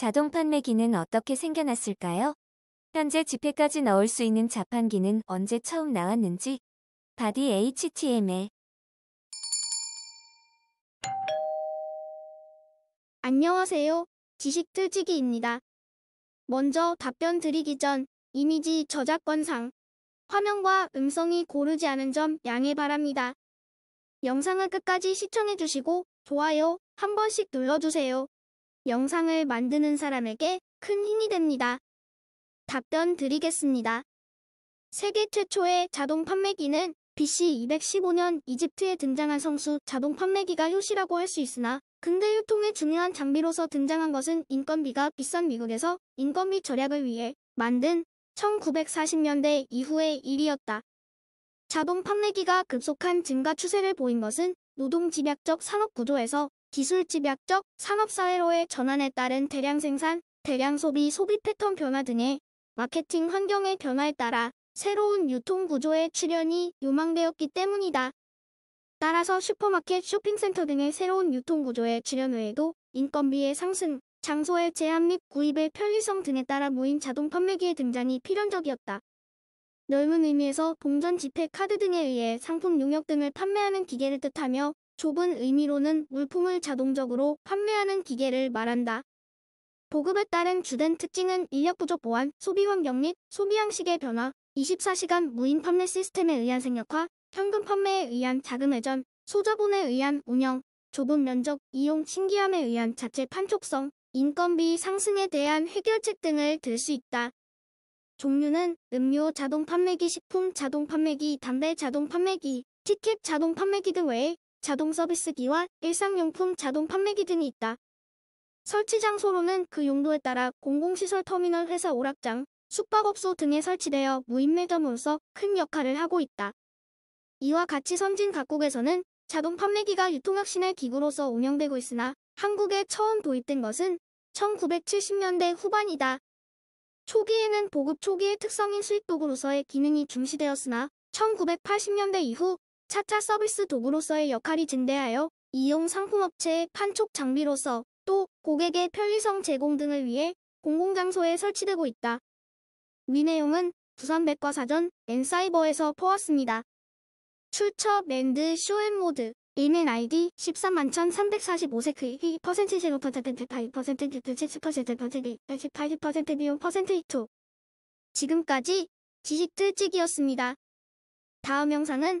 자동 판매기는 어떻게 생겨났을까요? 현재 지폐까지 넣을 수 있는 자판기는 언제 처음 나왔는지 바디 HTML 안녕하세요. 지식틀치기입니다. 먼저 답변 드리기 전 이미지 저작권상 화면과 음성이 고르지 않은 점 양해 바랍니다. 영상을 끝까지 시청해주시고 좋아요 한 번씩 눌러주세요. 영상을 만드는 사람에게 큰 힘이 됩니다. 답변 드리겠습니다. 세계 최초의 자동 판매기는 BC 215년 이집트에 등장한 성수 자동 판매기가 효시라고 할 수 있으나 근대 유통의 중요한 장비로서 등장한 것은 인건비가 비싼 미국에서 인건비 절약을 위해 만든 1940년대 이후의 일이었다. 자동 판매기가 급속한 증가 추세를 보인 것은 노동 집약적 산업 구조에서 기술집약적 산업사회로의 전환에 따른 대량 생산, 대량 소비, 소비 패턴 변화 등의 마케팅 환경의 변화에 따라 새로운 유통 구조의 출현이 요망되었기 때문이다. 따라서 슈퍼마켓, 쇼핑센터 등의 새로운 유통 구조의 출현 외에도 인건비의 상승, 장소의 제한 및 구입의 편리성 등에 따라 무인 자동 판매기의 등장이 필연적이었다. 넓은 의미에서 동전 지폐 카드 등에 의해 상품 용역 등을 판매하는 기계를 뜻하며 좁은 의미로는 물품을 자동적으로 판매하는 기계를 말한다. 보급에 따른 주된 특징은 인력 부족 보완, 소비 환경 및 소비 양식의 변화, 24시간 무인 판매 시스템에 의한 생략화, 현금 판매에 의한 자금 회전, 소자본에 의한 운영, 좁은 면적, 이용 신기함에 의한 자체 판촉성, 인건비 상승에 대한 해결책 등을 들 수 있다. 종류는 음료 자동 판매기, 식품 자동 판매기, 담배 자동 판매기, 티켓 자동 판매기 등 외에 자동 서비스기와 일상용품 자동 판매기 등이 있다. 설치 장소로는 그 용도에 따라 공공시설 터미널 회사 오락장, 숙박업소 등에 설치되어 무인 매점으로서 큰 역할을 하고 있다. 이와 같이 선진 각국에서는 자동 판매기가 유통혁신의 기구로서 운영되고 있으나 한국에 처음 도입된 것은 1970년대 후반이다. 초기에는 보급 초기의 특성인 수입도구로서의 기능이 중시되었으나 1980년대 이후 차차 서비스 도구로서의 역할이 증대하여 이용 상품업체의 판촉 장비로서 또 고객의 편리성 제공 등을 위해 공공장소에 설치되고 있다. 위 내용은 부산백과사전 엔사이버에서 퍼왔습니다. 출처 랜드 쇼앤모드 일멘 아이디 131,345세크의 퍼센트 제로 퍼센트 100% 70% 80% 비용 퍼센트 이토 지금까지 지식틀찍이었습니다. 다음 영상은